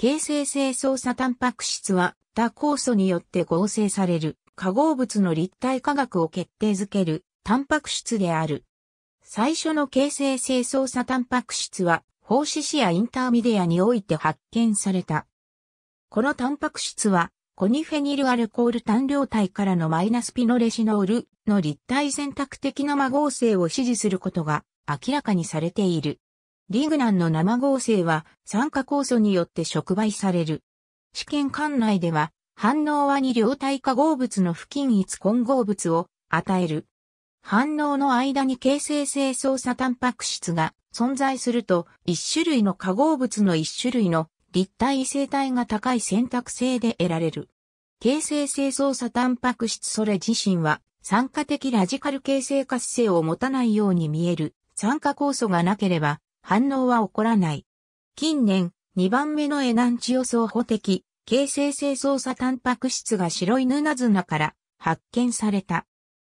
形成性操作タンパク質は他酵素によって合成される化合物の立体化学を決定づけるタンパク質である。最初の形成性操作タンパク質は放子子やインターミディアにおいて発見された。このタンパク質はコニフェニルアルコール単量体からのマイナスピノレシノールの立体選択的な魔合成を支持することが明らかにされている。リグナンの生合成は酸化酵素によって触媒される。試験管内では、反応は二両体化合物の不均一混合物を与える。反応の間に形成性操作タンパク質が存在すると、一種類の化合物の一種類の立体異性体が高い選択性で得られる。形成性操作タンパク質それ自身は、酸化的ラジカル形成活性を持たないように見える。酸化酵素がなければ、反応は起こらない。近年、2番目のエナンチオ双補的、形成性操作タンパク質が白いヌナズナから発見された。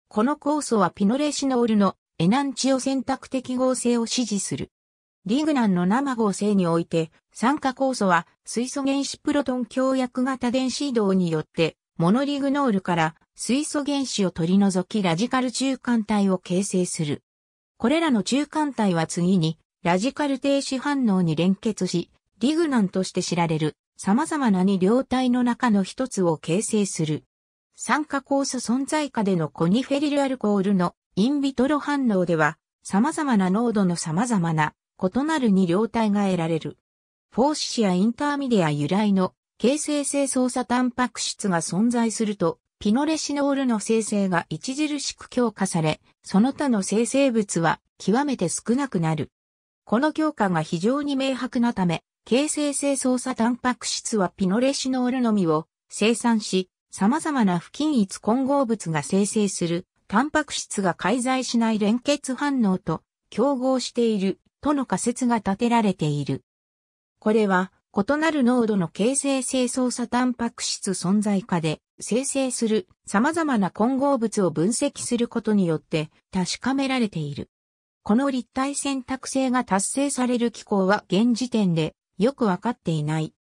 この酵素はピノレシノールのエナンチオ選択的合成を支持する。リグナンの生合成において、酸化酵素は水素原子プロトン強薬型電子移動によって、モノリグノールから水素原子を取り除きラジカル中間体を形成する。これらの中間体は次にラジカル停止反応に連結し、リグナンとして知られる様々な二両体の中の一つを形成する。酸化酵素存在下でのコニフェリルアルコールのインビトロ反応では、様々な濃度の様々な異なる二両体が得られる。フォーシアインターミディア由来の形成性操作タンパク質が存在すると、ピノレシノールの生成が著しく強化され、その他の生成物は極めて少なくなる。この強化が非常に明白なため、形成性操作タンパク質はピノレシノールのみを生産し、様々な不均一混合物が生成する、タンパク質が介在しない連結反応と競合しているとの仮説が立てられている。これは異なる濃度の形成性操作タンパク質存在下で生成する様々な混合物を分析することによって確かめられている。この立体選択性が達成される機構は現時点でよくわかっていない。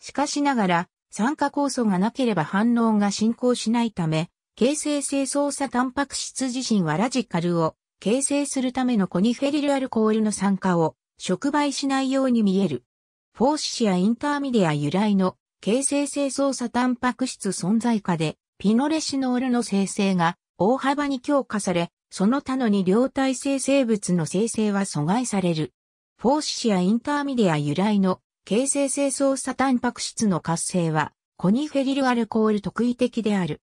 しかしながら、酸化酵素がなければ反応が進行しないため、形成性操作タンパク質自身はラジカルを形成するためのコニフェリルアルコールの酸化を触媒しないように見える。フォーシシアインターミディア由来の形成性操作タンパク質存在下でピノレシノールの生成が大幅に強化され、その他の二両体生物の生成は阻害される。フォーシシアインターミディア由来の形成性操作タンパク質の活性はコニフェリルアルコール特異的である。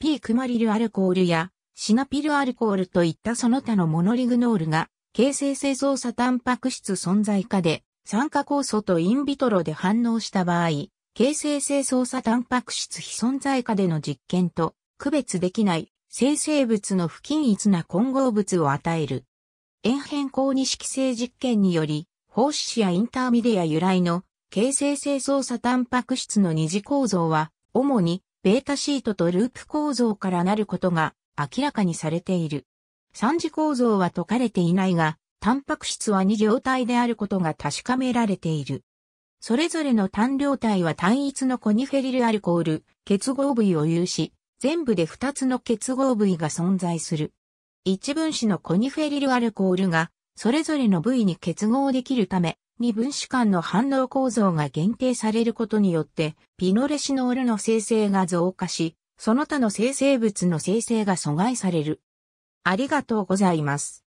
ピークマリルアルコールやシナピルアルコールといったその他のモノリグノールが形成性操作タンパク質存在下で酸化酵素とインビトロで反応した場合、形成性操作タンパク質非存在下での実験と区別できない生成物の不均一な混合物を与える。円変更二式性実験により、胞子やインターミディア由来の形成性操作タンパク質の二次構造は、主にベータシートとループ構造からなることが明らかにされている。三次構造は解かれていないが、タンパク質は二両体であることが確かめられている。それぞれの単量体は単一のコニフェリルアルコール、結合部位を有し、全部で2つの結合部位が存在する。1分子のコニフェリルアルコールが、それぞれの部位に結合できるため、二分子間の反応構造が限定されることによって、ピノレシノールの生成が増加し、その他の生成物の生成が阻害される。ありがとうございます。